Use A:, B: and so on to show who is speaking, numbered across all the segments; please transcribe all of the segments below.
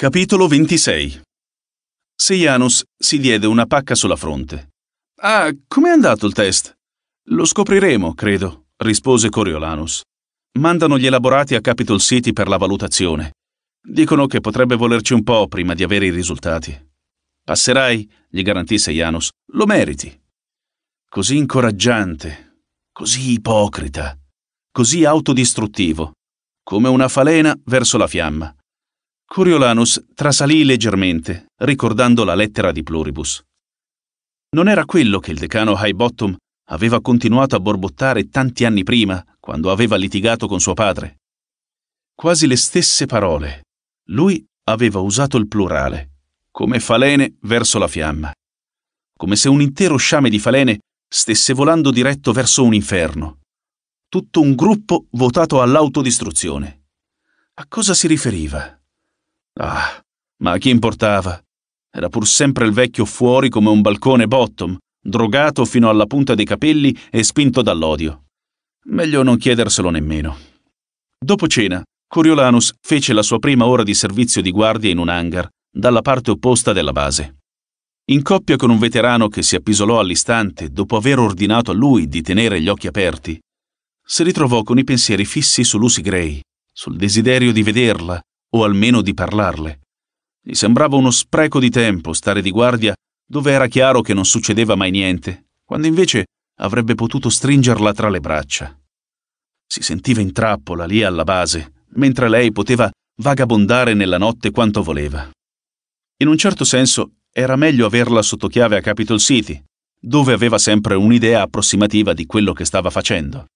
A: Capitolo 26 Seianos si diede una pacca sulla fronte. Ah, com'è andato il test? Lo scopriremo, credo, rispose Coriolanus. Mandano gli elaborati a Capitol City per la valutazione. Dicono che potrebbe volerci un po' prima di avere i risultati. Passerai, gli garantì Seianos, lo meriti. Così incoraggiante, così ipocrita, così autodistruttivo, come una falena verso la fiamma. Coriolanus trasalì leggermente, ricordando la lettera di Pluribus. Non era quello che il decano Highbottom aveva continuato a borbottare tanti anni prima, quando aveva litigato con suo padre. Quasi le stesse parole. Lui aveva usato il plurale, come falene verso la fiamma. Come se un intero sciame di falene stesse volando diretto verso un inferno. Tutto un gruppo votato all'autodistruzione. A cosa si riferiva? Ah, ma a chi importava? Era pur sempre il vecchio fuori come un balcone bottom, drogato fino alla punta dei capelli e spinto dall'odio. Meglio non chiederselo nemmeno. Dopo cena, Coriolanus fece la sua prima ora di servizio di guardia in un hangar, dalla parte opposta della base. In coppia con un veterano che si appisolò all'istante dopo aver ordinato a lui di tenere gli occhi aperti, si ritrovò con i pensieri fissi su Lucy Gray, sul desiderio di vederla, o almeno di parlarle. Gli sembrava uno spreco di tempo stare di guardia dove era chiaro che non succedeva mai niente, quando invece avrebbe potuto stringerla tra le braccia. Si sentiva in trappola lì alla base, mentre lei poteva vagabondare nella notte quanto voleva. In un certo senso era meglio averla sotto chiave a Capitol City, dove aveva sempre un'idea approssimativa di quello che stava facendo.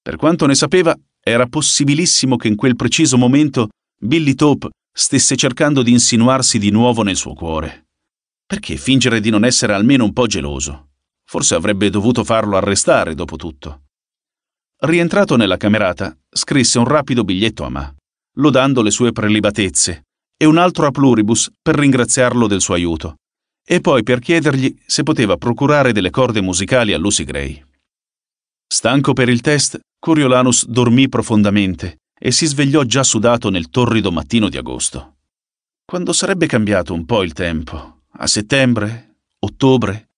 A: Per quanto ne sapeva, era possibilissimo che in quel preciso momento Billy Taupe stesse cercando di insinuarsi di nuovo nel suo cuore. Perché fingere di non essere almeno un po' geloso? Forse avrebbe dovuto farlo arrestare, dopo tutto. Rientrato nella camerata, scrisse un rapido biglietto a Ma, lodando le sue prelibatezze, e un altro a Pluribus per ringraziarlo del suo aiuto, e poi per chiedergli se poteva procurare delle corde musicali a Lucy Gray. Stanco per il test, Coriolanus dormì profondamente e si svegliò già sudato nel torrido mattino di agosto. Quando sarebbe cambiato un po' il tempo? A settembre? Ottobre?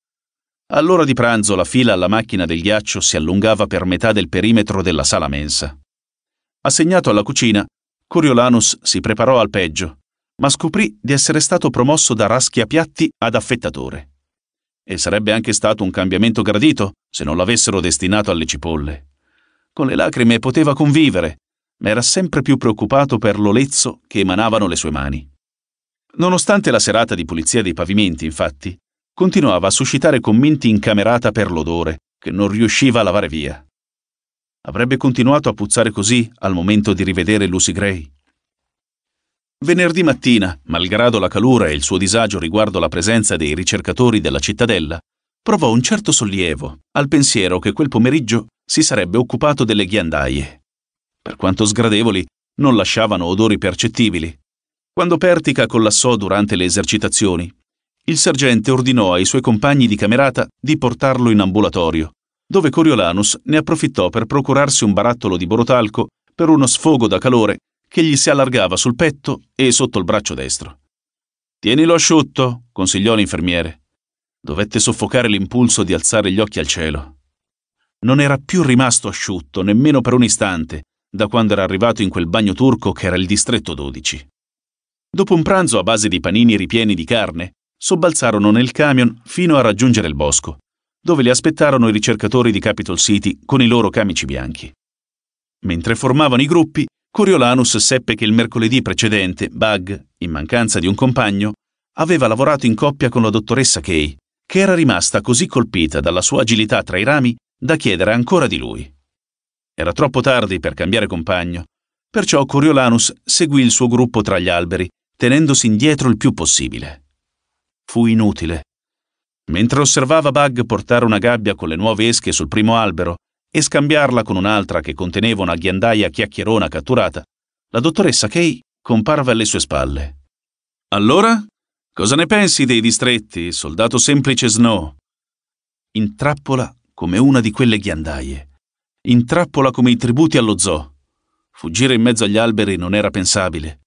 A: All'ora di pranzo la fila alla macchina del ghiaccio si allungava per metà del perimetro della sala mensa. Assegnato alla cucina, Coriolanus si preparò al peggio, ma scoprì di essere stato promosso da raschiapiatti ad affettatore. E sarebbe anche stato un cambiamento gradito se non l'avessero destinato alle cipolle. Con le lacrime poteva convivere, era sempre più preoccupato per l'olezzo che emanavano le sue mani. Nonostante la serata di pulizia dei pavimenti, infatti, continuava a suscitare commenti in camerata per l'odore che non riusciva a lavare via. Avrebbe continuato a puzzare così al momento di rivedere Lucy Gray? Venerdì mattina, malgrado la calura e il suo disagio riguardo la presenza dei ricercatori della cittadella, provò un certo sollievo al pensiero che quel pomeriggio si sarebbe occupato delle ghiandaie per quanto sgradevoli, non lasciavano odori percettibili. Quando Pertica collassò durante le esercitazioni, il sergente ordinò ai suoi compagni di camerata di portarlo in ambulatorio, dove Coriolanus ne approfittò per procurarsi un barattolo di borotalco per uno sfogo da calore che gli si allargava sul petto e sotto il braccio destro. Tienilo asciutto, consigliò l'infermiere. Dovette soffocare l'impulso di alzare gli occhi al cielo. Non era più rimasto asciutto nemmeno per un istante, da quando era arrivato in quel bagno turco che era il distretto 12. Dopo un pranzo a base di panini ripieni di carne, sobbalzarono nel camion fino a raggiungere il bosco, dove li aspettarono i ricercatori di Capitol City con i loro camici bianchi. Mentre formavano i gruppi, Coriolanus seppe che il mercoledì precedente Bug, in mancanza di un compagno, aveva lavorato in coppia con la dottoressa Kay, che era rimasta così colpita dalla sua agilità tra i rami da chiedere ancora di lui. Era troppo tardi per cambiare compagno, perciò Coriolanus seguì il suo gruppo tra gli alberi, tenendosi indietro il più possibile. Fu inutile. Mentre osservava Bug portare una gabbia con le nuove esche sul primo albero e scambiarla con un'altra che conteneva una ghiandaia chiacchierona catturata, la dottoressa Kay comparve alle sue spalle. Allora? Cosa ne pensi dei distretti, soldato semplice Snow? In trappola come una di quelle ghiandaie in trappola come i tributi allo zoo. Fuggire in mezzo agli alberi non era pensabile.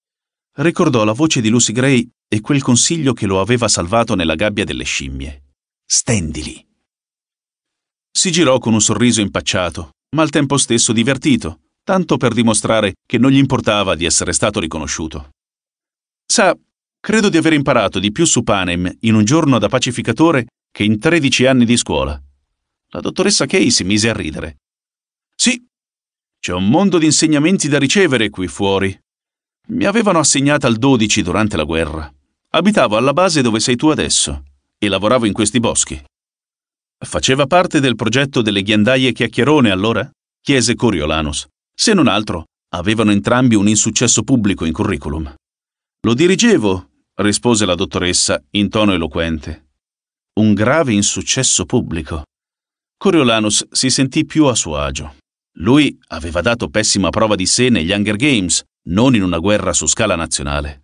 A: Ricordò la voce di Lucy Gray e quel consiglio che lo aveva salvato nella gabbia delle scimmie. Stendili. Si girò con un sorriso impacciato, ma al tempo stesso divertito, tanto per dimostrare che non gli importava di essere stato riconosciuto. Sa, credo di aver imparato di più su Panem in un giorno da pacificatore che in 13 anni di scuola. La dottoressa Kay si mise a ridere. Sì, c'è un mondo di insegnamenti da ricevere qui fuori. Mi avevano assegnata al 12 durante la guerra. Abitavo alla base dove sei tu adesso e lavoravo in questi boschi. Faceva parte del progetto delle ghiandaie chiacchierone allora? chiese Coriolanus. Se non altro, avevano entrambi un insuccesso pubblico in curriculum. Lo dirigevo, rispose la dottoressa in tono eloquente. Un grave insuccesso pubblico. Coriolanus si sentì più a suo agio. Lui aveva dato pessima prova di sé negli Hunger Games, non in una guerra su scala nazionale.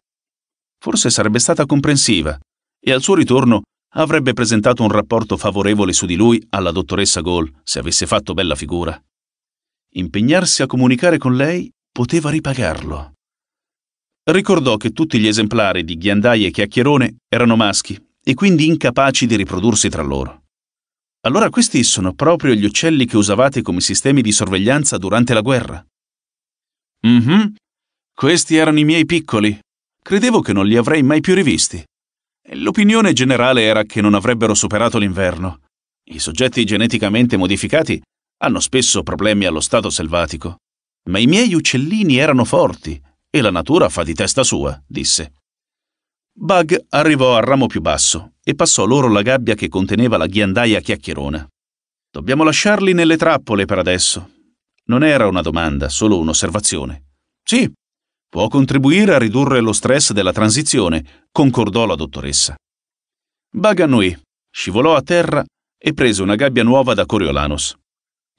A: Forse sarebbe stata comprensiva e al suo ritorno avrebbe presentato un rapporto favorevole su di lui alla dottoressa Gall se avesse fatto bella figura. Impegnarsi a comunicare con lei poteva ripagarlo. Ricordò che tutti gli esemplari di ghiandaie e Chiacchierone erano maschi e quindi incapaci di riprodursi tra loro. Allora questi sono proprio gli uccelli che usavate come sistemi di sorveglianza durante la guerra? Mhm. Questi erano i miei piccoli. Credevo che non li avrei mai più rivisti. L'opinione generale era che non avrebbero superato l'inverno. I soggetti geneticamente modificati hanno spesso problemi allo stato selvatico. Ma i miei uccellini erano forti e la natura fa di testa sua, disse. Bug arrivò al ramo più basso e passò loro la gabbia che conteneva la ghiandaia chiacchierona. Dobbiamo lasciarli nelle trappole per adesso. Non era una domanda, solo un'osservazione. Sì, può contribuire a ridurre lo stress della transizione, concordò la dottoressa. Bug annui, scivolò a terra e prese una gabbia nuova da Coriolanus.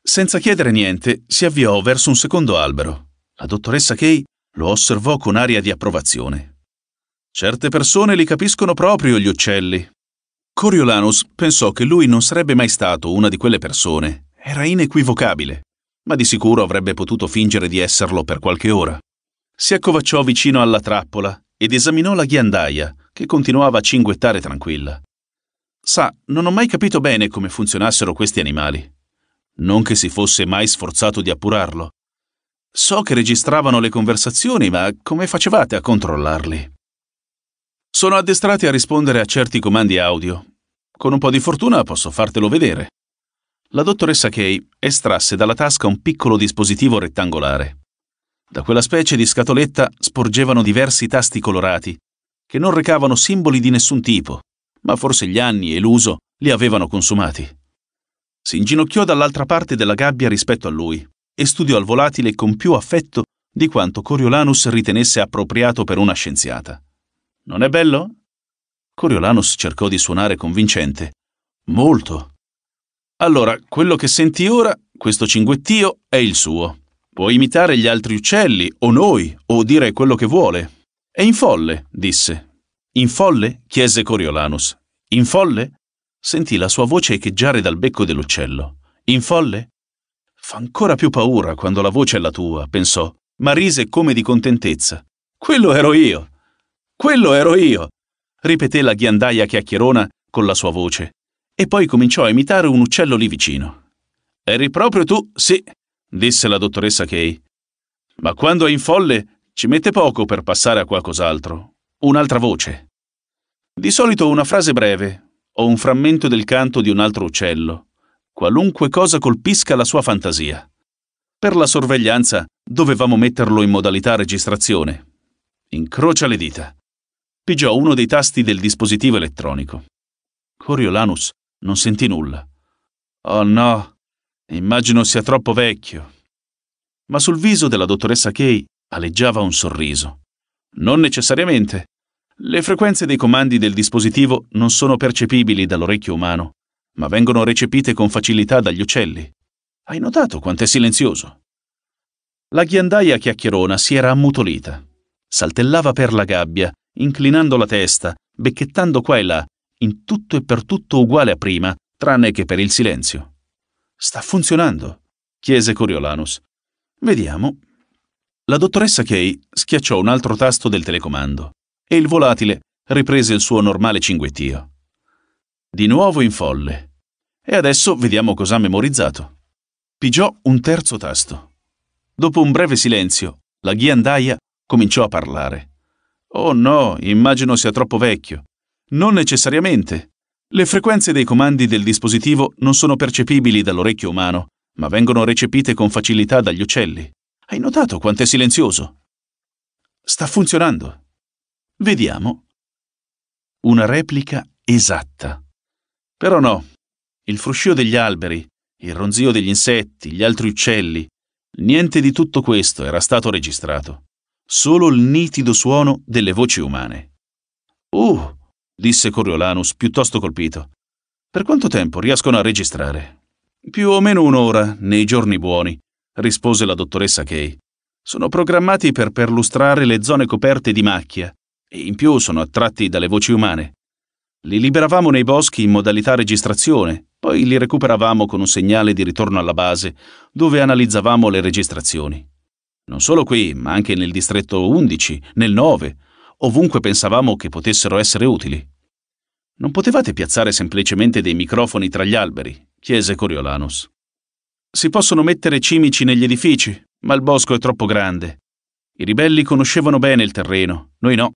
A: Senza chiedere niente, si avviò verso un secondo albero. La dottoressa Kay lo osservò con aria di approvazione. Certe persone li capiscono proprio gli uccelli. Coriolanus pensò che lui non sarebbe mai stato una di quelle persone. Era inequivocabile, ma di sicuro avrebbe potuto fingere di esserlo per qualche ora. Si accovacciò vicino alla trappola ed esaminò la ghiandaia, che continuava a cinguettare tranquilla. Sa, non ho mai capito bene come funzionassero questi animali. Non che si fosse mai sforzato di appurarlo. So che registravano le conversazioni, ma come facevate a controllarli? Sono addestrati a rispondere a certi comandi audio. Con un po' di fortuna posso fartelo vedere. La dottoressa Kay estrasse dalla tasca un piccolo dispositivo rettangolare. Da quella specie di scatoletta sporgevano diversi tasti colorati, che non recavano simboli di nessun tipo, ma forse gli anni e l'uso li avevano consumati. Si inginocchiò dall'altra parte della gabbia rispetto a lui e studiò il volatile con più affetto di quanto Coriolanus ritenesse appropriato per una scienziata. Non è bello? Coriolanus cercò di suonare convincente. Molto. Allora, quello che senti ora, questo cinguettio, è il suo. Può imitare gli altri uccelli, o noi, o dire quello che vuole. È in folle, disse. In folle? chiese Coriolanus. In folle? Sentì la sua voce echeggiare dal becco dell'uccello. In folle? Fa ancora più paura quando la voce è la tua, pensò, ma rise come di contentezza. Quello ero io. Quello ero io! ripeté la ghiandaia chiacchierona con la sua voce, e poi cominciò a imitare un uccello lì vicino. Eri proprio tu, sì, disse la dottoressa Kay. Ma quando è in folle ci mette poco per passare a qualcos'altro, un'altra voce. Di solito una frase breve o un frammento del canto di un altro uccello, qualunque cosa colpisca la sua fantasia. Per la sorveglianza dovevamo metterlo in modalità registrazione. Incrocia le dita pigiò uno dei tasti del dispositivo elettronico. Coriolanus non sentì nulla. Oh no, immagino sia troppo vecchio. Ma sul viso della dottoressa Kay aleggiava un sorriso. Non necessariamente. Le frequenze dei comandi del dispositivo non sono percepibili dall'orecchio umano, ma vengono recepite con facilità dagli uccelli. Hai notato quanto è silenzioso? La ghiandaia chiacchierona si era ammutolita. Saltellava per la gabbia, inclinando la testa, becchettando qua e là, in tutto e per tutto uguale a prima, tranne che per il silenzio. Sta funzionando, chiese Coriolanus. Vediamo. La dottoressa Kay schiacciò un altro tasto del telecomando e il volatile riprese il suo normale cinguettio. Di nuovo in folle. E adesso vediamo cosa ha memorizzato. Pigiò un terzo tasto. Dopo un breve silenzio, la ghiandaia cominciò a parlare. Oh no, immagino sia troppo vecchio. Non necessariamente. Le frequenze dei comandi del dispositivo non sono percepibili dall'orecchio umano, ma vengono recepite con facilità dagli uccelli. Hai notato quanto è silenzioso? Sta funzionando. Vediamo. Una replica esatta. Però no. Il fruscio degli alberi, il ronzio degli insetti, gli altri uccelli, niente di tutto questo era stato registrato solo il nitido suono delle voci umane. Uh, disse Coriolanus, piuttosto colpito. Per quanto tempo riescono a registrare? Più o meno un'ora, nei giorni buoni, rispose la dottoressa Kay. Sono programmati per perlustrare le zone coperte di macchia e in più sono attratti dalle voci umane. Li liberavamo nei boschi in modalità registrazione, poi li recuperavamo con un segnale di ritorno alla base, dove analizzavamo le registrazioni. Non solo qui, ma anche nel distretto 11, nel 9, ovunque pensavamo che potessero essere utili. Non potevate piazzare semplicemente dei microfoni tra gli alberi, chiese Coriolanus. Si possono mettere cimici negli edifici, ma il bosco è troppo grande. I ribelli conoscevano bene il terreno, noi no.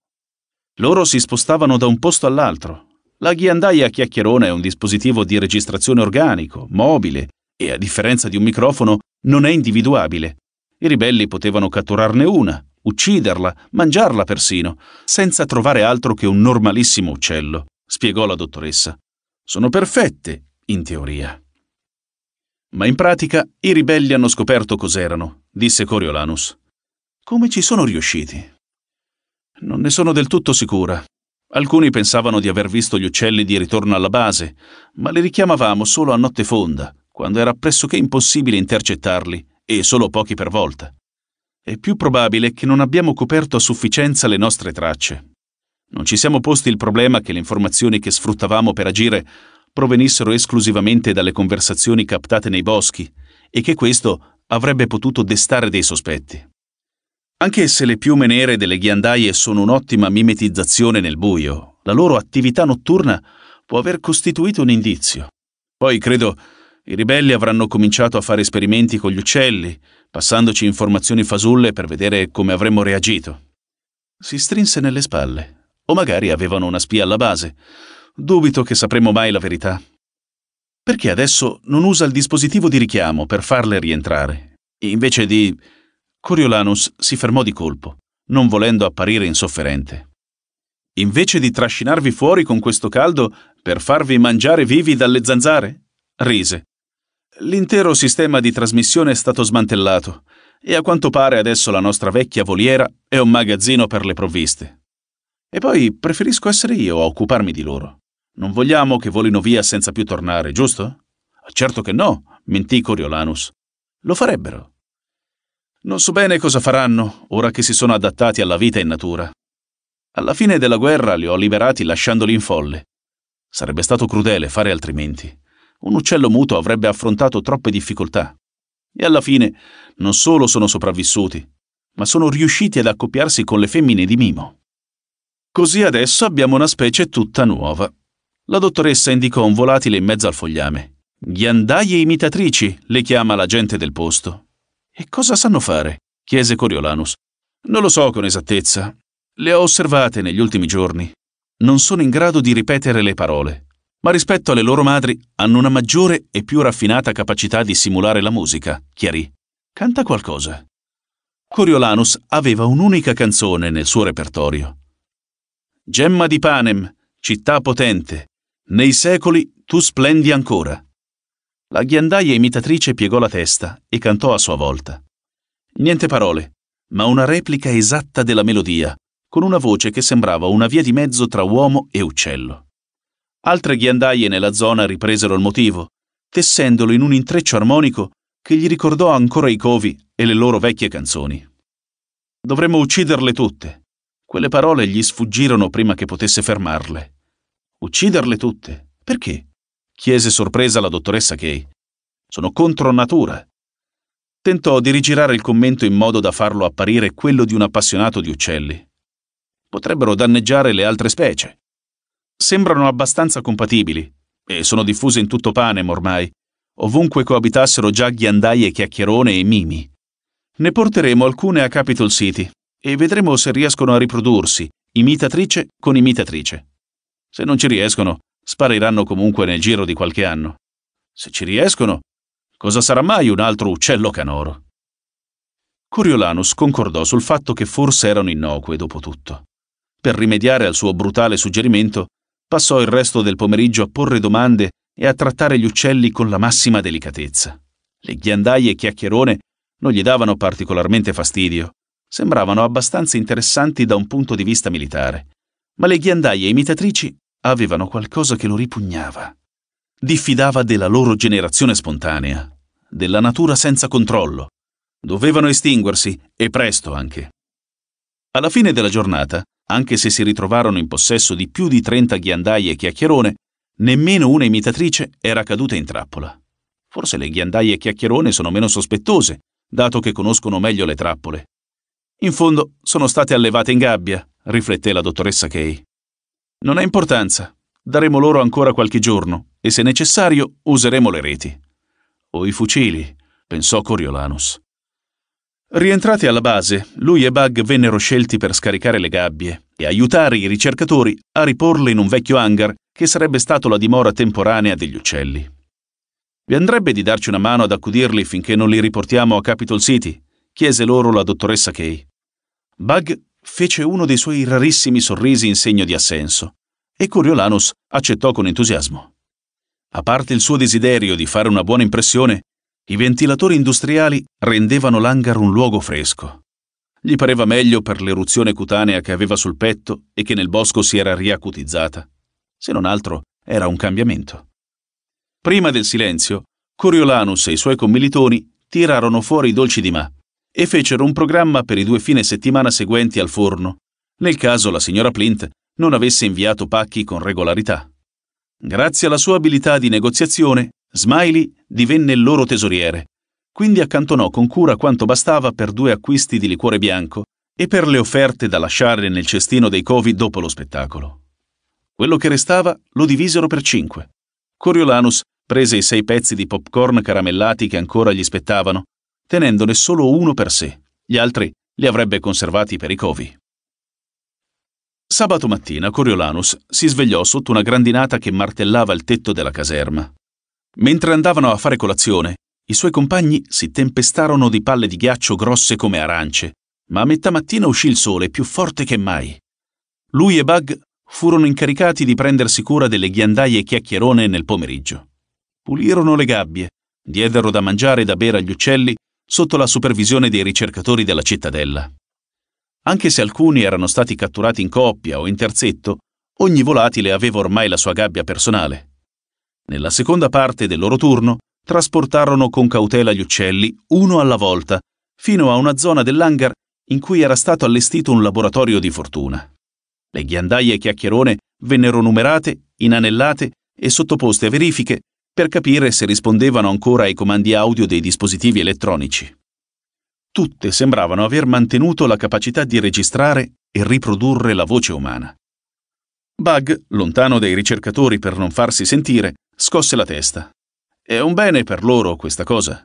A: Loro si spostavano da un posto all'altro. La ghiandaia chiacchierona è un dispositivo di registrazione organico, mobile e, a differenza di un microfono, non è individuabile. I ribelli potevano catturarne una, ucciderla, mangiarla persino, senza trovare altro che un normalissimo uccello, spiegò la dottoressa. Sono perfette, in teoria. Ma in pratica i ribelli hanno scoperto cos'erano, disse Coriolanus. Come ci sono riusciti? Non ne sono del tutto sicura. Alcuni pensavano di aver visto gli uccelli di ritorno alla base, ma li richiamavamo solo a notte fonda, quando era pressoché impossibile intercettarli e solo pochi per volta. È più probabile che non abbiamo coperto a sufficienza le nostre tracce. Non ci siamo posti il problema che le informazioni che sfruttavamo per agire provenissero esclusivamente dalle conversazioni captate nei boschi e che questo avrebbe potuto destare dei sospetti. Anche se le piume nere delle ghiandaie sono un'ottima mimetizzazione nel buio, la loro attività notturna può aver costituito un indizio. Poi credo i ribelli avranno cominciato a fare esperimenti con gli uccelli, passandoci informazioni fasulle per vedere come avremmo reagito. Si strinse nelle spalle. O magari avevano una spia alla base. Dubito che sapremo mai la verità. Perché adesso non usa il dispositivo di richiamo per farle rientrare? Invece di... Coriolanus si fermò di colpo, non volendo apparire insofferente. Invece di trascinarvi fuori con questo caldo per farvi mangiare vivi dalle zanzare? Rise. L'intero sistema di trasmissione è stato smantellato e a quanto pare adesso la nostra vecchia voliera è un magazzino per le provviste. E poi preferisco essere io a occuparmi di loro. Non vogliamo che volino via senza più tornare, giusto? Certo che no, mentì Coriolanus. Lo farebbero. Non so bene cosa faranno ora che si sono adattati alla vita in natura. Alla fine della guerra li ho liberati lasciandoli in folle. Sarebbe stato crudele fare altrimenti un uccello muto avrebbe affrontato troppe difficoltà. E alla fine non solo sono sopravvissuti, ma sono riusciti ad accoppiarsi con le femmine di Mimo. Così adesso abbiamo una specie tutta nuova. La dottoressa indicò un volatile in mezzo al fogliame. Ghiandaie imitatrici, le chiama la gente del posto. E cosa sanno fare? chiese Coriolanus. Non lo so con esattezza. Le ho osservate negli ultimi giorni. Non sono in grado di ripetere le parole ma rispetto alle loro madri hanno una maggiore e più raffinata capacità di simulare la musica, chiarì. Canta qualcosa. Coriolanus aveva un'unica canzone nel suo repertorio. Gemma di Panem, città potente, nei secoli tu splendi ancora. La ghiandaia imitatrice piegò la testa e cantò a sua volta. Niente parole, ma una replica esatta della melodia, con una voce che sembrava una via di mezzo tra uomo e uccello. Altre ghiandaie nella zona ripresero il motivo, tessendolo in un intreccio armonico che gli ricordò ancora i covi e le loro vecchie canzoni. Dovremmo ucciderle tutte. Quelle parole gli sfuggirono prima che potesse fermarle. Ucciderle tutte? Perché? chiese sorpresa la dottoressa Kay. Sono contro natura. Tentò di rigirare il commento in modo da farlo apparire quello di un appassionato di uccelli. Potrebbero danneggiare le altre specie sembrano abbastanza compatibili e sono diffuse in tutto Panem ormai, ovunque coabitassero già ghiandaie chiacchierone e mimi. Ne porteremo alcune a Capitol City e vedremo se riescono a riprodursi, imitatrice con imitatrice. Se non ci riescono, spariranno comunque nel giro di qualche anno. Se ci riescono, cosa sarà mai un altro uccello canoro? Coriolanus concordò sul fatto che forse erano innocue dopo tutto. Per rimediare al suo brutale suggerimento, passò il resto del pomeriggio a porre domande e a trattare gli uccelli con la massima delicatezza. Le ghiandaie chiacchierone non gli davano particolarmente fastidio, sembravano abbastanza interessanti da un punto di vista militare, ma le ghiandaie imitatrici avevano qualcosa che lo ripugnava. Diffidava della loro generazione spontanea, della natura senza controllo. Dovevano estinguersi, e presto anche. Alla fine della giornata, anche se si ritrovarono in possesso di più di 30 ghiandaie chiacchierone, nemmeno una imitatrice era caduta in trappola. Forse le ghiandaie chiacchierone sono meno sospettose, dato che conoscono meglio le trappole. In fondo, sono state allevate in gabbia, rifletté la dottoressa Kay. Non ha importanza. Daremo loro ancora qualche giorno e, se necessario, useremo le reti. O i fucili, pensò Coriolanus. Rientrati alla base, lui e Bug vennero scelti per scaricare le gabbie e aiutare i ricercatori a riporle in un vecchio hangar che sarebbe stato la dimora temporanea degli uccelli. Vi andrebbe di darci una mano ad accudirli finché non li riportiamo a Capitol City? chiese loro la dottoressa Kay. Bug fece uno dei suoi rarissimi sorrisi in segno di assenso e Coriolanus accettò con entusiasmo. A parte il suo desiderio di fare una buona impressione, i ventilatori industriali rendevano l'hangar un luogo fresco. Gli pareva meglio per l'eruzione cutanea che aveva sul petto e che nel bosco si era riacutizzata. Se non altro, era un cambiamento. Prima del silenzio, Coriolanus e i suoi commilitoni tirarono fuori i dolci di Ma e fecero un programma per i due fine settimana seguenti al forno, nel caso la signora Plint non avesse inviato pacchi con regolarità. Grazie alla sua abilità di negoziazione, Smiley divenne il loro tesoriere, quindi accantonò con cura quanto bastava per due acquisti di liquore bianco e per le offerte da lasciare nel cestino dei covi dopo lo spettacolo. Quello che restava lo divisero per cinque. Coriolanus prese i sei pezzi di popcorn caramellati che ancora gli spettavano, tenendone solo uno per sé. Gli altri li avrebbe conservati per i covi. Sabato mattina Coriolanus si svegliò sotto una grandinata che martellava il tetto della caserma. Mentre andavano a fare colazione, i suoi compagni si tempestarono di palle di ghiaccio grosse come arance, ma a metà mattina uscì il sole più forte che mai. Lui e Bug furono incaricati di prendersi cura delle ghiandaie chiacchierone nel pomeriggio. Pulirono le gabbie, diedero da mangiare e da bere agli uccelli sotto la supervisione dei ricercatori della cittadella. Anche se alcuni erano stati catturati in coppia o in terzetto, ogni volatile aveva ormai la sua gabbia personale. Nella seconda parte del loro turno trasportarono con cautela gli uccelli, uno alla volta, fino a una zona dell'hangar in cui era stato allestito un laboratorio di fortuna. Le ghiandaie chiacchierone vennero numerate, inanellate e sottoposte a verifiche per capire se rispondevano ancora ai comandi audio dei dispositivi elettronici. Tutte sembravano aver mantenuto la capacità di registrare e riprodurre la voce umana. Bug, lontano dai ricercatori per non farsi sentire, scosse la testa. È un bene per loro questa cosa.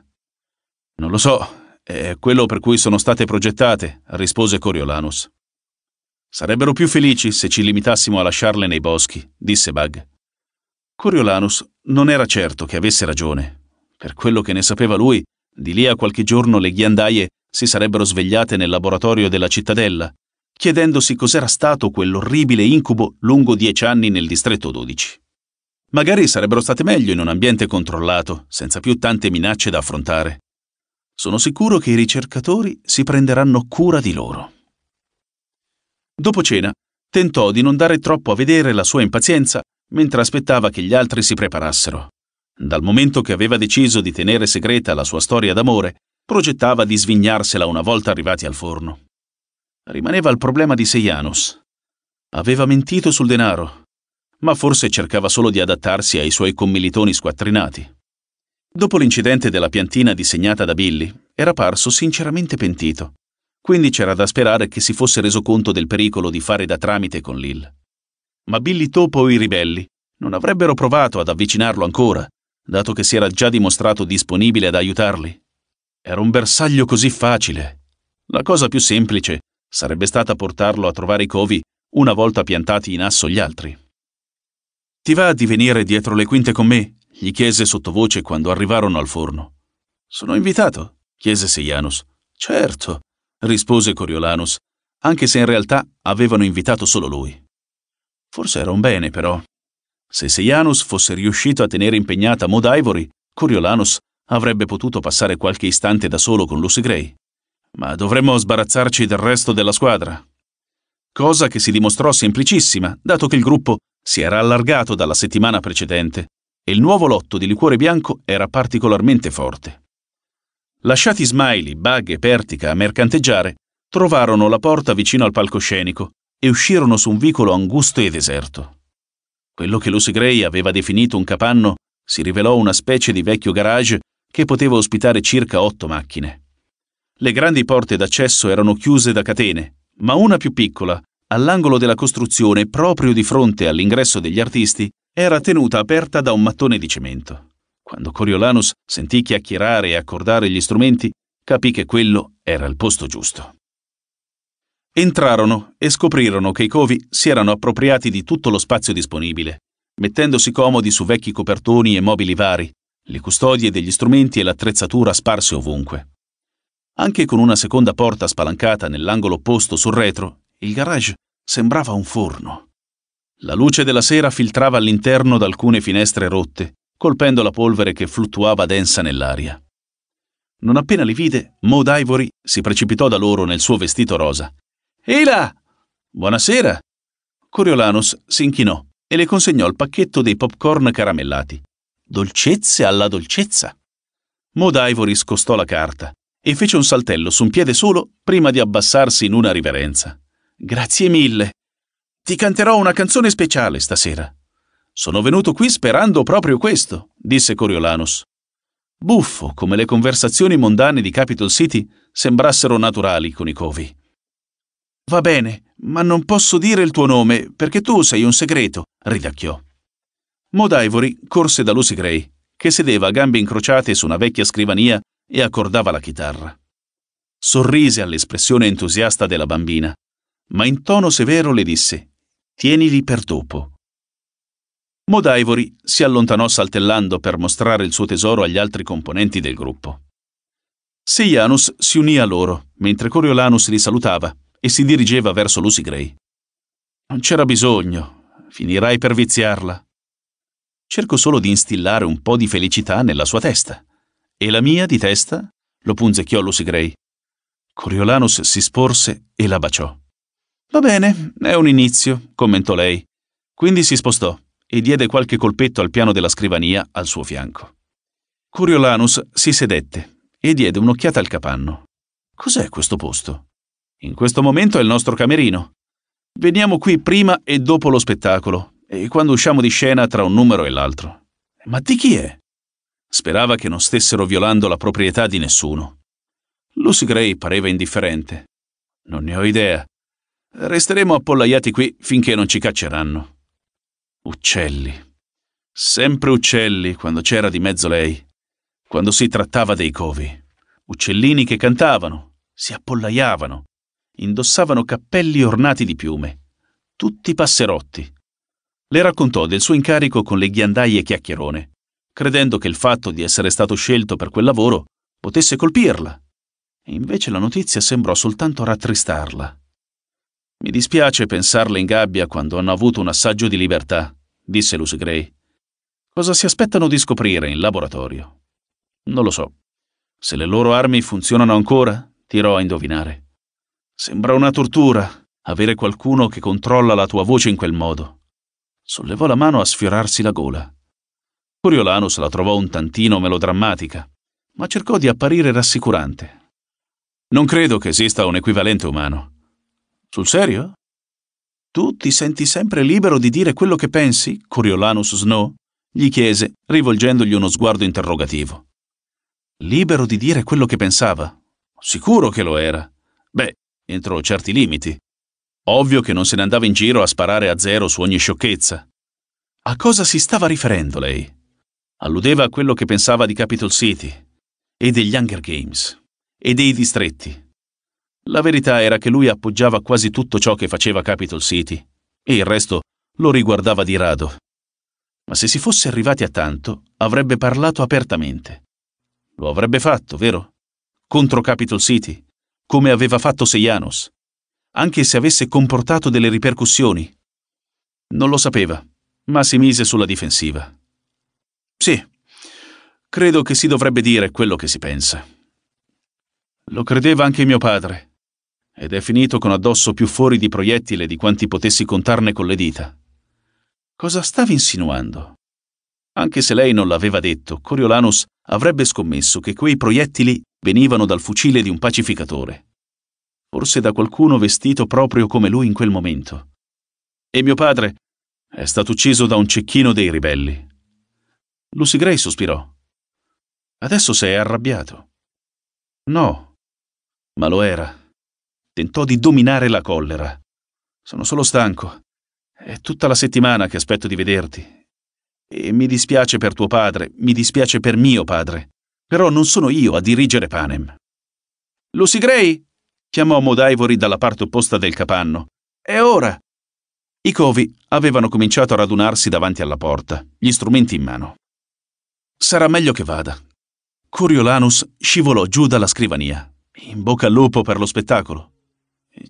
A: Non lo so, è quello per cui sono state progettate, rispose Coriolanus. Sarebbero più felici se ci limitassimo a lasciarle nei boschi, disse Bug. Coriolanus non era certo che avesse ragione. Per quello che ne sapeva lui, di lì a qualche giorno le ghiandaie si sarebbero svegliate nel laboratorio della cittadella chiedendosi cos'era stato quell'orribile incubo lungo dieci anni nel distretto 12. Magari sarebbero state meglio in un ambiente controllato, senza più tante minacce da affrontare. Sono sicuro che i ricercatori si prenderanno cura di loro. Dopo cena, tentò di non dare troppo a vedere la sua impazienza mentre aspettava che gli altri si preparassero. Dal momento che aveva deciso di tenere segreta la sua storia d'amore, progettava di svignarsela una volta arrivati al forno. Rimaneva il problema di Sejanus. Aveva mentito sul denaro, ma forse cercava solo di adattarsi ai suoi commilitoni squattrinati. Dopo l'incidente della piantina disegnata da Billy, era parso sinceramente pentito, quindi c'era da sperare che si fosse reso conto del pericolo di fare da tramite con Lil. Ma Billy Topo e i ribelli non avrebbero provato ad avvicinarlo ancora, dato che si era già dimostrato disponibile ad aiutarli. Era un bersaglio così facile. La cosa più semplice Sarebbe stata portarlo a trovare i covi una volta piantati in asso gli altri. Ti va di venire dietro le quinte con me? gli chiese sottovoce quando arrivarono al forno. Sono invitato? chiese Seianus. Certo, rispose Coriolanus, anche se in realtà avevano invitato solo lui. Forse era un bene, però. Se Seianus fosse riuscito a tenere impegnata Maud Ivory, Coriolanus avrebbe potuto passare qualche istante da solo con Lucy Gray ma dovremmo sbarazzarci del resto della squadra. Cosa che si dimostrò semplicissima, dato che il gruppo si era allargato dalla settimana precedente e il nuovo lotto di liquore bianco era particolarmente forte. Lasciati Smiley, Bug e Pertica a mercanteggiare, trovarono la porta vicino al palcoscenico e uscirono su un vicolo angusto e deserto. Quello che Lucy Gray aveva definito un capanno si rivelò una specie di vecchio garage che poteva ospitare circa otto macchine. Le grandi porte d'accesso erano chiuse da catene, ma una più piccola, all'angolo della costruzione, proprio di fronte all'ingresso degli artisti, era tenuta aperta da un mattone di cemento. Quando Coriolanus sentì chiacchierare e accordare gli strumenti, capì che quello era il posto giusto. Entrarono e scoprirono che i covi si erano appropriati di tutto lo spazio disponibile, mettendosi comodi su vecchi copertoni e mobili vari, le custodie degli strumenti e l'attrezzatura sparse ovunque. Anche con una seconda porta spalancata nell'angolo opposto sul retro, il garage sembrava un forno. La luce della sera filtrava all'interno da alcune finestre rotte, colpendo la polvere che fluttuava densa nell'aria. Non appena li vide, Maud Ivory si precipitò da loro nel suo vestito rosa. Ehi Buonasera! Coriolanus si inchinò e le consegnò il pacchetto dei popcorn caramellati. Dolcezze alla dolcezza! Maud Ivory scostò la carta, e fece un saltello su un piede solo prima di abbassarsi in una riverenza. Grazie mille. Ti canterò una canzone speciale stasera. Sono venuto qui sperando proprio questo, disse Coriolanus. Buffo come le conversazioni mondane di Capitol City sembrassero naturali con i covi. Va bene, ma non posso dire il tuo nome perché tu sei un segreto, ridacchiò. Mod Ivory corse da Lucy Gray, che sedeva a gambe incrociate su una vecchia scrivania e accordava la chitarra. Sorrise all'espressione entusiasta della bambina, ma in tono severo le disse Tienili per dopo. Modivori si allontanò saltellando per mostrare il suo tesoro agli altri componenti del gruppo. Seianus si unì a loro, mentre Coriolanus li salutava e si dirigeva verso Lucy Gray. Non c'era bisogno, finirai per viziarla. Cerco solo di instillare un po' di felicità nella sua testa. E la mia di testa? lo punzecchiò Lucy Gray. Coriolanus si sporse e la baciò. Va bene, è un inizio, commentò lei. Quindi si spostò e diede qualche colpetto al piano della scrivania al suo fianco. Coriolanus si sedette e diede un'occhiata al capanno. Cos'è questo posto? In questo momento è il nostro camerino. Veniamo qui prima e dopo lo spettacolo, e quando usciamo di scena tra un numero e l'altro. Ma di chi è? Sperava che non stessero violando la proprietà di nessuno. Lucy Gray pareva indifferente. Non ne ho idea. Resteremo appollaiati qui finché non ci cacceranno. Uccelli. Sempre uccelli quando c'era di mezzo lei, quando si trattava dei covi. Uccellini che cantavano, si appollaiavano, indossavano cappelli ornati di piume, tutti passerotti. Le raccontò del suo incarico con le ghiandaie chiacchierone credendo che il fatto di essere stato scelto per quel lavoro potesse colpirla. E invece la notizia sembrò soltanto rattristarla. Mi dispiace pensarle in gabbia quando hanno avuto un assaggio di libertà, disse Luce Gray. Cosa si aspettano di scoprire in laboratorio? Non lo so. Se le loro armi funzionano ancora, tirò a indovinare. Sembra una tortura avere qualcuno che controlla la tua voce in quel modo. Sollevò la mano a sfiorarsi la gola. Coriolanus la trovò un tantino melodrammatica, ma cercò di apparire rassicurante. Non credo che esista un equivalente umano. Sul serio? Tu ti senti sempre libero di dire quello che pensi, Coriolanus Snow? gli chiese, rivolgendogli uno sguardo interrogativo. Libero di dire quello che pensava? Sicuro che lo era. Beh, entro certi limiti. Ovvio che non se ne andava in giro a sparare a zero su ogni sciocchezza. A cosa si stava riferendo lei? alludeva a quello che pensava di Capital City e degli Hunger Games e dei distretti. La verità era che lui appoggiava quasi tutto ciò che faceva Capital City e il resto lo riguardava di rado. Ma se si fosse arrivati a tanto, avrebbe parlato apertamente. Lo avrebbe fatto, vero? Contro Capital City, come aveva fatto Seianos, anche se avesse comportato delle ripercussioni. Non lo sapeva, ma si mise sulla difensiva. Sì, credo che si dovrebbe dire quello che si pensa. Lo credeva anche mio padre, ed è finito con addosso più fuori di proiettile di quanti potessi contarne con le dita. Cosa stavi insinuando? Anche se lei non l'aveva detto, Coriolanus avrebbe scommesso che quei proiettili venivano dal fucile di un pacificatore. Forse da qualcuno vestito proprio come lui in quel momento. E mio padre è stato ucciso da un cecchino dei ribelli. Lucy Gray sospirò. Adesso sei arrabbiato. No, ma lo era. Tentò di dominare la collera. Sono solo stanco. È tutta la settimana che aspetto di vederti. E mi dispiace per tuo padre, mi dispiace per mio padre. Però non sono io a dirigere Panem. Lucy Gray! chiamò Maud Ivory dalla parte opposta del capanno. È ora! I covi avevano cominciato a radunarsi davanti alla porta, gli strumenti in mano. Sarà meglio che vada. Coriolanus scivolò giù dalla scrivania. In bocca al lupo per lo spettacolo.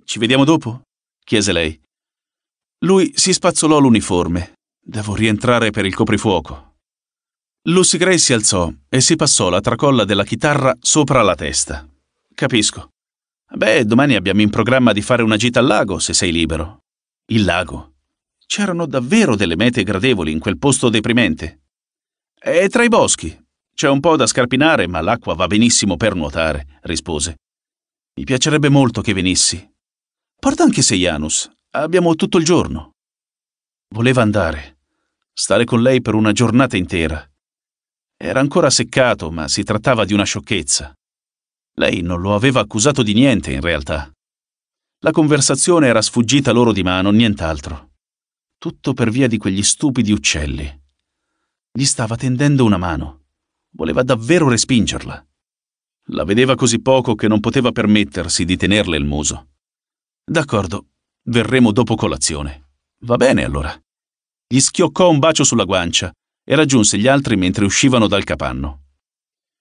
A: Ci vediamo dopo? chiese lei. Lui si spazzolò l'uniforme. Devo rientrare per il coprifuoco. Lucy Gray si alzò e si passò la tracolla della chitarra sopra la testa. Capisco. Beh, domani abbiamo in programma di fare una gita al lago, se sei libero. Il lago. C'erano davvero delle mete gradevoli in quel posto deprimente. È tra i boschi. C'è un po' da scarpinare, ma l'acqua va benissimo per nuotare, rispose. Mi piacerebbe molto che venissi. Porta anche Seianus. Abbiamo tutto il giorno. Voleva andare, stare con lei per una giornata intera. Era ancora seccato, ma si trattava di una sciocchezza. Lei non lo aveva accusato di niente, in realtà. La conversazione era sfuggita loro di mano, nient'altro. Tutto per via di quegli stupidi uccelli. Gli stava tendendo una mano. Voleva davvero respingerla. La vedeva così poco che non poteva permettersi di tenerle il muso. D'accordo, verremo dopo colazione. Va bene allora. Gli schioccò un bacio sulla guancia e raggiunse gli altri mentre uscivano dal capanno.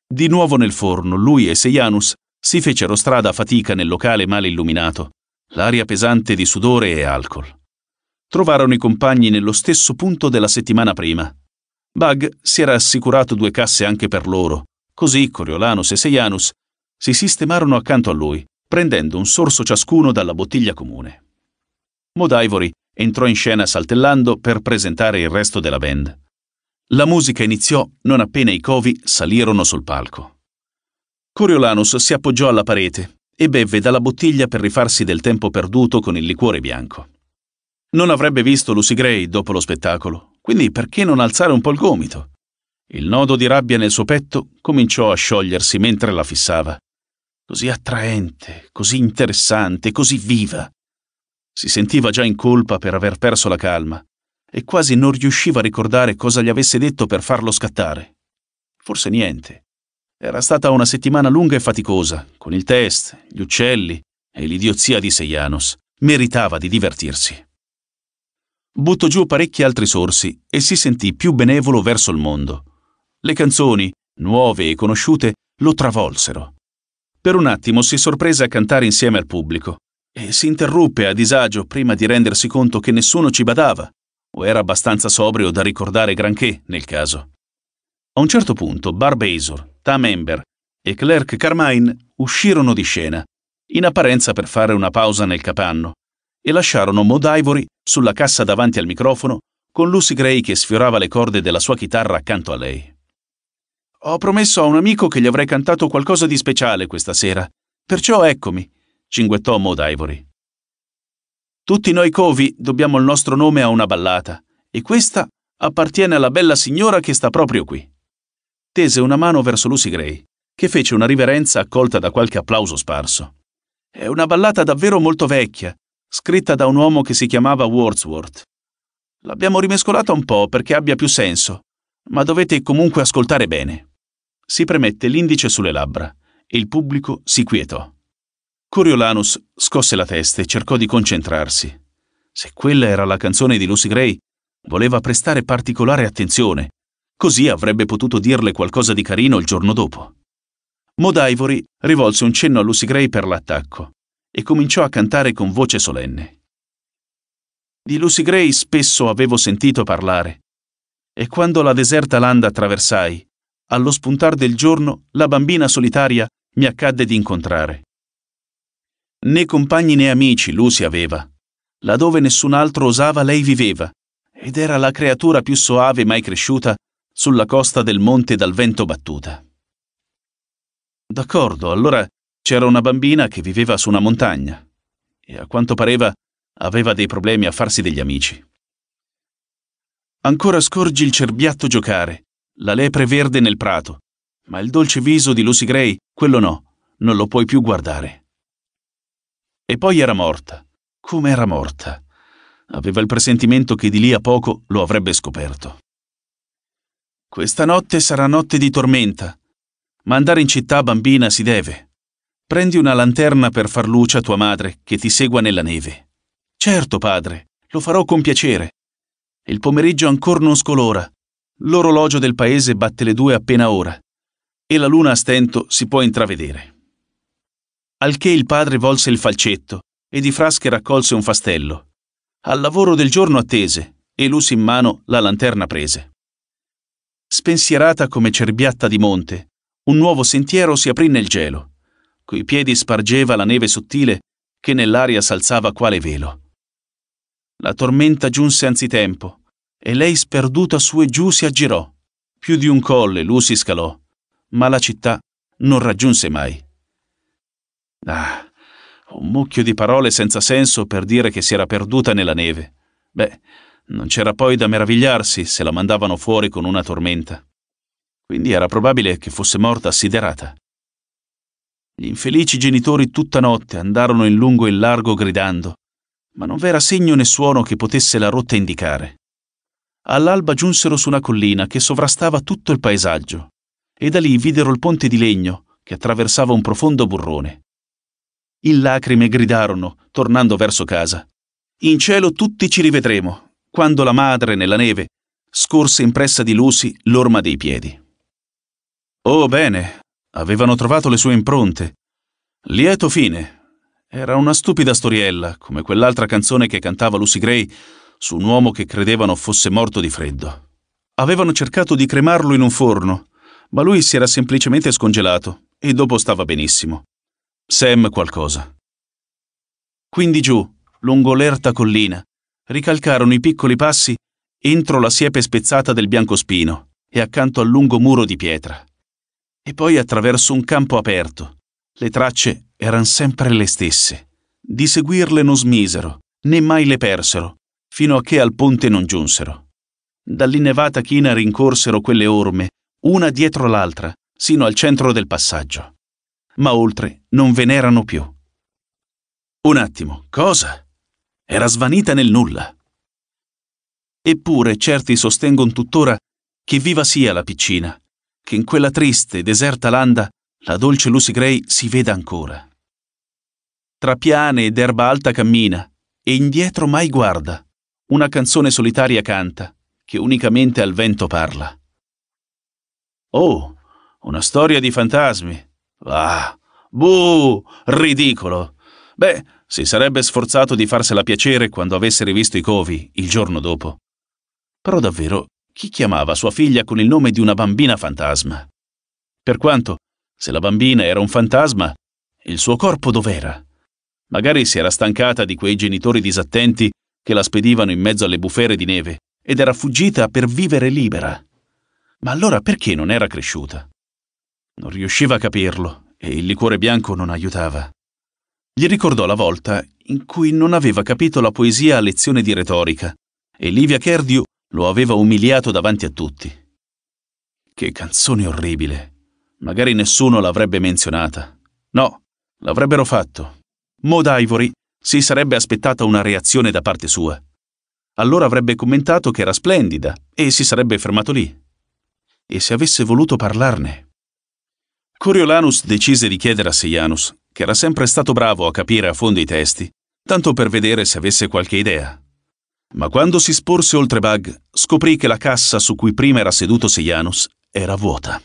A: Di nuovo nel forno, lui e Sejanus si fecero strada a fatica nel locale male illuminato, l'aria pesante di sudore e alcol. Trovarono i compagni nello stesso punto della settimana prima, Bug si era assicurato due casse anche per loro, così Coriolanus e Seianus si sistemarono accanto a lui, prendendo un sorso ciascuno dalla bottiglia comune. Modivory entrò in scena saltellando per presentare il resto della band. La musica iniziò non appena i covi salirono sul palco. Coriolanus si appoggiò alla parete e bevve dalla bottiglia per rifarsi del tempo perduto con il liquore bianco. Non avrebbe visto Lucy Gray dopo lo spettacolo, quindi perché non alzare un po' il gomito? Il nodo di rabbia nel suo petto cominciò a sciogliersi mentre la fissava. Così attraente, così interessante, così viva. Si sentiva già in colpa per aver perso la calma e quasi non riusciva a ricordare cosa gli avesse detto per farlo scattare. Forse niente. Era stata una settimana lunga e faticosa, con il test, gli uccelli e l'idiozia di Seianos. Meritava di divertirsi buttò giù parecchi altri sorsi e si sentì più benevolo verso il mondo. Le canzoni, nuove e conosciute, lo travolsero. Per un attimo si sorprese a cantare insieme al pubblico e si interruppe a disagio prima di rendersi conto che nessuno ci badava o era abbastanza sobrio da ricordare granché nel caso. A un certo punto Barbasor, Tam Ember e Clerk Carmine uscirono di scena, in apparenza per fare una pausa nel capanno, e lasciarono Maud Ivory sulla cassa davanti al microfono con Lucy Gray che sfiorava le corde della sua chitarra accanto a lei. Ho promesso a un amico che gli avrei cantato qualcosa di speciale questa sera, perciò eccomi, cinguettò Maud Ivory. Tutti noi covi dobbiamo il nostro nome a una ballata, e questa appartiene alla bella signora che sta proprio qui. Tese una mano verso Lucy Gray, che fece una riverenza accolta da qualche applauso sparso. È una ballata davvero molto vecchia, scritta da un uomo che si chiamava Wordsworth. L'abbiamo rimescolata un po' perché abbia più senso, ma dovete comunque ascoltare bene. Si premette l'indice sulle labbra e il pubblico si quietò. Coriolanus scosse la testa e cercò di concentrarsi. Se quella era la canzone di Lucy Gray, voleva prestare particolare attenzione, così avrebbe potuto dirle qualcosa di carino il giorno dopo. Modaivory rivolse un cenno a Lucy Gray per l'attacco e cominciò a cantare con voce solenne. Di Lucy Gray spesso avevo sentito parlare, e quando la deserta landa attraversai, allo spuntar del giorno la bambina solitaria mi accadde di incontrare. Né compagni né amici Lucy aveva, laddove nessun altro osava lei viveva, ed era la creatura più soave mai cresciuta sulla costa del monte dal vento battuta. D'accordo, allora c'era una bambina che viveva su una montagna e a quanto pareva aveva dei problemi a farsi degli amici. Ancora scorgi il cerbiatto giocare, la lepre verde nel prato, ma il dolce viso di Lucy Gray, quello no, non lo puoi più guardare. E poi era morta. Come era morta? Aveva il presentimento che di lì a poco lo avrebbe scoperto. Questa notte sarà notte di tormenta, ma andare in città bambina si deve. Prendi una lanterna per far luce a tua madre, che ti segua nella neve. Certo, padre, lo farò con piacere. Il pomeriggio ancora non scolora. L'orologio del paese batte le due appena ora. E la luna a stento si può intravedere. Al che il padre volse il falcetto e di frasche raccolse un fastello. Al lavoro del giorno attese e l'us in mano la lanterna prese. Spensierata come cerbiatta di monte, un nuovo sentiero si aprì nel gelo coi piedi spargeva la neve sottile che nell'aria s'alzava quale velo. La tormenta giunse anzitempo, e lei sperduta su e giù si aggirò. Più di un colle lui si scalò, ma la città non raggiunse mai. Ah, un mucchio di parole senza senso per dire che si era perduta nella neve. Beh, non c'era poi da meravigliarsi se la mandavano fuori con una tormenta. Quindi era probabile che fosse morta assiderata. Gli infelici genitori tutta notte andarono in lungo e in largo gridando, ma non v'era segno né suono che potesse la rotta indicare. All'alba giunsero su una collina che sovrastava tutto il paesaggio, e da lì videro il ponte di legno che attraversava un profondo burrone. In lacrime gridarono, tornando verso casa. In cielo tutti ci rivedremo, quando la madre, nella neve, scorse impressa di Lucy l'orma dei piedi. Oh bene, Avevano trovato le sue impronte. Lieto fine. Era una stupida storiella, come quell'altra canzone che cantava Lucy Gray su un uomo che credevano fosse morto di freddo. Avevano cercato di cremarlo in un forno, ma lui si era semplicemente scongelato e dopo stava benissimo. Sam qualcosa. Quindi giù, lungo l'erta collina, ricalcarono i piccoli passi entro la siepe spezzata del biancospino e accanto al lungo muro di pietra e poi attraverso un campo aperto. Le tracce erano sempre le stesse. Di seguirle non smisero, né mai le persero, fino a che al ponte non giunsero. Dall'innevata china rincorsero quelle orme, una dietro l'altra, sino al centro del passaggio. Ma oltre non ve n'erano più. Un attimo, cosa? Era svanita nel nulla. Eppure certi sostengono tuttora che viva sia la piccina, che in quella triste e deserta landa la dolce Lucy Gray si veda ancora. Tra piane ed erba alta cammina, e indietro mai guarda, una canzone solitaria canta, che unicamente al vento parla. Oh, una storia di fantasmi. Ah, buh, ridicolo. Beh, si sarebbe sforzato di farsela piacere quando avesse rivisto i covi il giorno dopo. Però davvero chi chiamava sua figlia con il nome di una bambina fantasma? Per quanto, se la bambina era un fantasma, il suo corpo dov'era? Magari si era stancata di quei genitori disattenti che la spedivano in mezzo alle bufere di neve ed era fuggita per vivere libera. Ma allora perché non era cresciuta? Non riusciva a capirlo e il liquore bianco non aiutava. Gli ricordò la volta in cui non aveva capito la poesia a lezione di retorica e Livia Kerdiu lo aveva umiliato davanti a tutti. Che canzone orribile. Magari nessuno l'avrebbe menzionata. No, l'avrebbero fatto. Maud Ivory si sarebbe aspettata una reazione da parte sua. Allora avrebbe commentato che era splendida e si sarebbe fermato lì. E se avesse voluto parlarne? Coriolanus decise di chiedere a Sejanus, che era sempre stato bravo a capire a fondo i testi, tanto per vedere se avesse qualche idea. Ma quando si sporse oltre Bug, scoprì che la cassa su cui prima era seduto Sejanus era vuota.